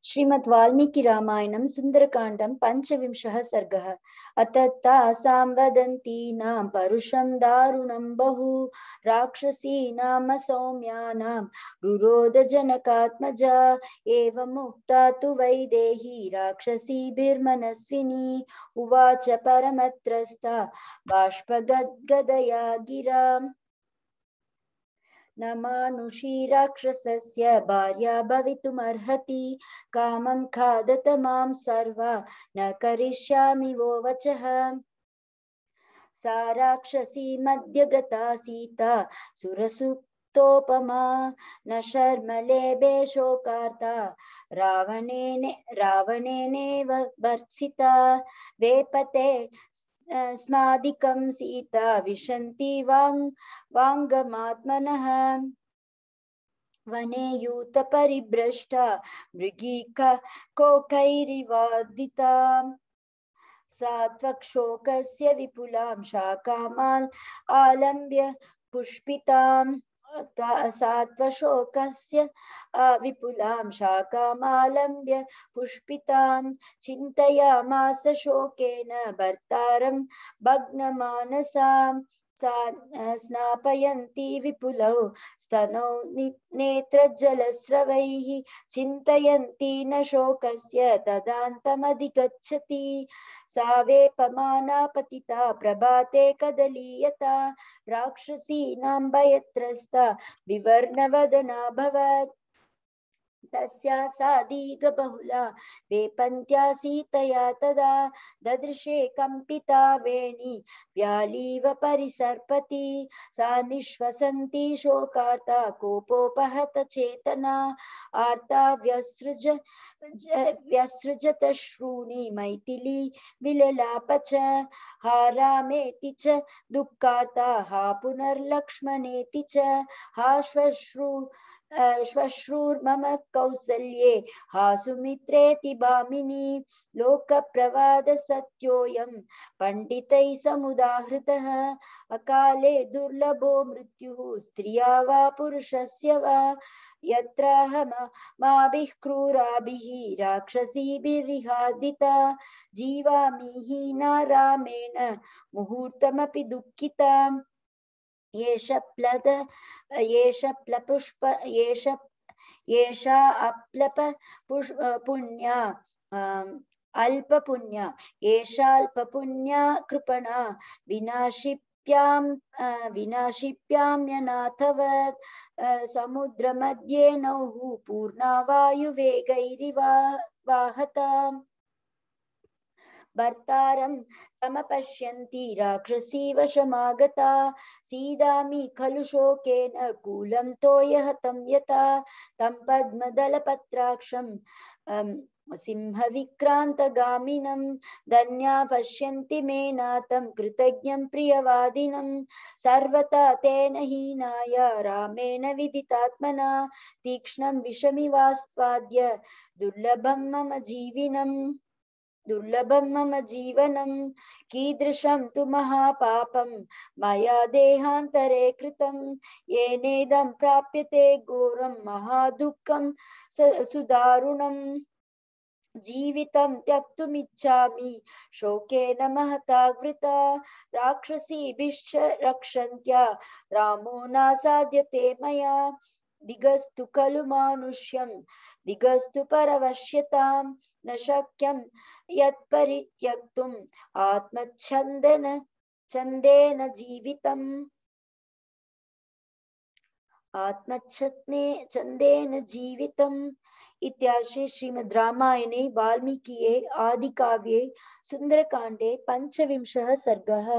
वाल्मीकि श्रीमद्वाल्मीकिरामायणं सुन्दरकाण्डं पञ्चविंशः सर्गः अत तासां वदन्तीनां परुषं दारुणं बहु राक्षसीनाम सौम्यानां रुरोदजनकात्मजा एवमुक्ता तु वैदेही राक्षसीभिर्मनस्विनी उवाच परमत्रस्ता बाष्पगद्गदया गिरा न मानुषी राक्षसस्य भार्या भवितुमर्हति कामं खादत मां सर्वा न करिष्यामि वो वचः सा राक्षसी मध्यगता सीता सुरसुक्तोपमा न शर्मलेभे शोकार्ता रावणेन रावणेनेव भर्त्सिता वेपते स्मादिकं सीता विशन्ति वाङ् वाङ्गमात्मनः वने यूतपरिभ्रष्टा मृगीक कोकैरिवादिता सा विपुलां शाकामाल् आलम्ब्य पुष्पिताम् सात्वशोकस्य विपुलां शाकामालम्ब्य पुष्पितां चिन्तयामास शोकेन भर्तारं भग्नमानसां स्नापयन्ति विपुलौ स्तनौ नेत्रजलस्रवैः चिन्तयन्ति न शोकस्य तदान्तमधिगच्छति सा वेपमाना पतिता प्रभाते कदलीयता राक्षसीनां भयत्रस्ता विवर्णवदनाभवत् तस्या सा दीर्घबहुला वेपन्त्या सीतया तदा ददृशे कंपिता वेणी व्यालीव परिसर्पति सा निःश्वसन्ती शोकार्ता कोपोपहत चेतना आर्ता व्यसृज व्यसृजत श्रूणि मैथिली विललाप च हारामेति च दुःखार्ता हा पुनर्लक्ष्मणेति च हा श्वश्रू श्वश्रूर्मम कौसल्ये हा सुमित्रेति भामिनी लोकप्रवादसत्योऽयं पण्डितैः समुदाहृतः अकाले दुर्लभो मृत्युः स्त्रिया वा पुरुषस्य वा यत्राहमाभिः क्रूराभिः राक्षसीभिर्हादिता जीवामि हीना रामेण मुहूर्तमपि दुःखिताम् एष प्लद एष प्लपुष्प एष एषा अप्लप पुण्या अं, अल्पपुण्या एषाल्पपुण्या कृपणा विनाशिप्यां विनाशिप्यां समुद्रमध्ये नौः पूर्णा वायुवेगैरिवा वाहताम् भर्तारं तमपश्यन्ति राक्षसीव समागता सीदामि खलु शोकेन कूलं तोयः तं यथा तं पद्मदलपत्राक्षं अं, सिंहविक्रान्तगामिनं धन्या पश्यन्ति मे नाथं कृतज्ञं प्रियवादिनं सर्वता तेन हीनाय रामेण विदितात्मना तीक्ष्णं विषमिवास्वाद्य दुर्लभं मम जीविनम् दुर्लभं मम जीवनं कीदृशं तु महापापं मया देहान्तरे कृतं येनेदं प्राप्यते घोरं महादुःखं सुदारुणं जीवितं त्यक्तुमिच्छामि शोकेन महता वृता राक्षसीभिश्च रक्षन्त्या रामो नासाध्यते मया दिगस्तु खलु मानुष्यं दिगस्तु परवश्यतां न शक्यं यत्परित्यक्तुम् आत्मच्छन्देन छन्देन जीवितम् आत्मच्छत्ने छन्देन जीवितम् इत्याशे श्रीमद् रामायणे वाल्मीकिये आदिकाव्ये सुन्दरकाण्डे पञ्चविंशः सर्गः